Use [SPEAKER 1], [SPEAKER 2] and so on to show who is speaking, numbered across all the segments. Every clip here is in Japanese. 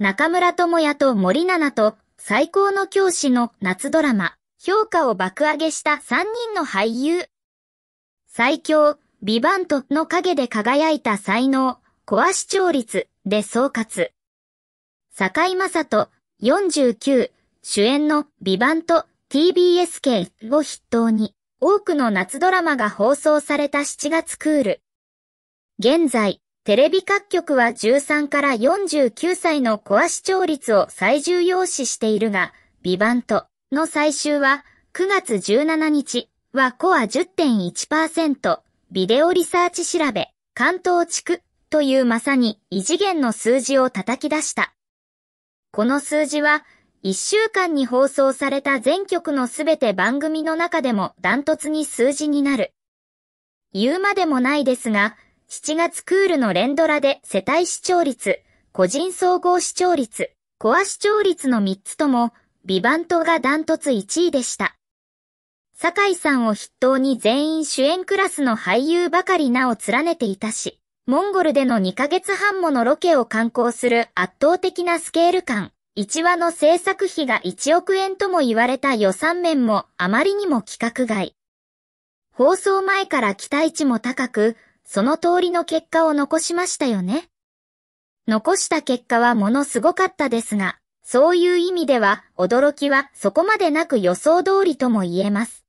[SPEAKER 1] 中村智也と森七菜と最高の教師の夏ドラマ、評価を爆上げした3人の俳優。最強、ビバントの陰で輝いた才能、コア視聴率で総括。坂井正人、49、主演のビバント TBS 系を筆頭に、多くの夏ドラマが放送された7月クール。現在、テレビ各局は13から49歳のコア視聴率を最重要視しているが、ビバントの最終は9月17日はコア10.1%、ビデオリサーチ調べ、関東地区というまさに異次元の数字を叩き出した。この数字は、1週間に放送された全局のすべて番組の中でもダントツに数字になる。言うまでもないですが、7月クールの連ドラで世帯視聴率、個人総合視聴率、コア視聴率の3つとも、ビバントがダントツ1位でした。酒井さんを筆頭に全員主演クラスの俳優ばかり名を連ねていたし、モンゴルでの2ヶ月半ものロケを観光する圧倒的なスケール感、1話の制作費が1億円とも言われた予算面もあまりにも規格外。放送前から期待値も高く、その通りの結果を残しましたよね。残した結果はものすごかったですが、そういう意味では驚きはそこまでなく予想通りとも言えます。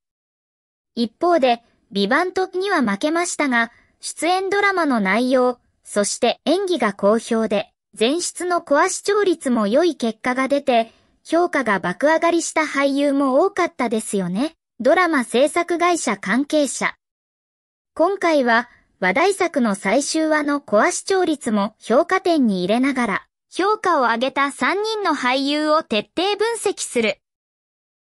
[SPEAKER 1] 一方で、ビバントには負けましたが、出演ドラマの内容、そして演技が好評で、前出のコア視聴率も良い結果が出て、評価が爆上がりした俳優も多かったですよね。ドラマ制作会社関係者。今回は、話題作の最終話のコア視聴率も評価点に入れながら、評価を上げた3人の俳優を徹底分析する。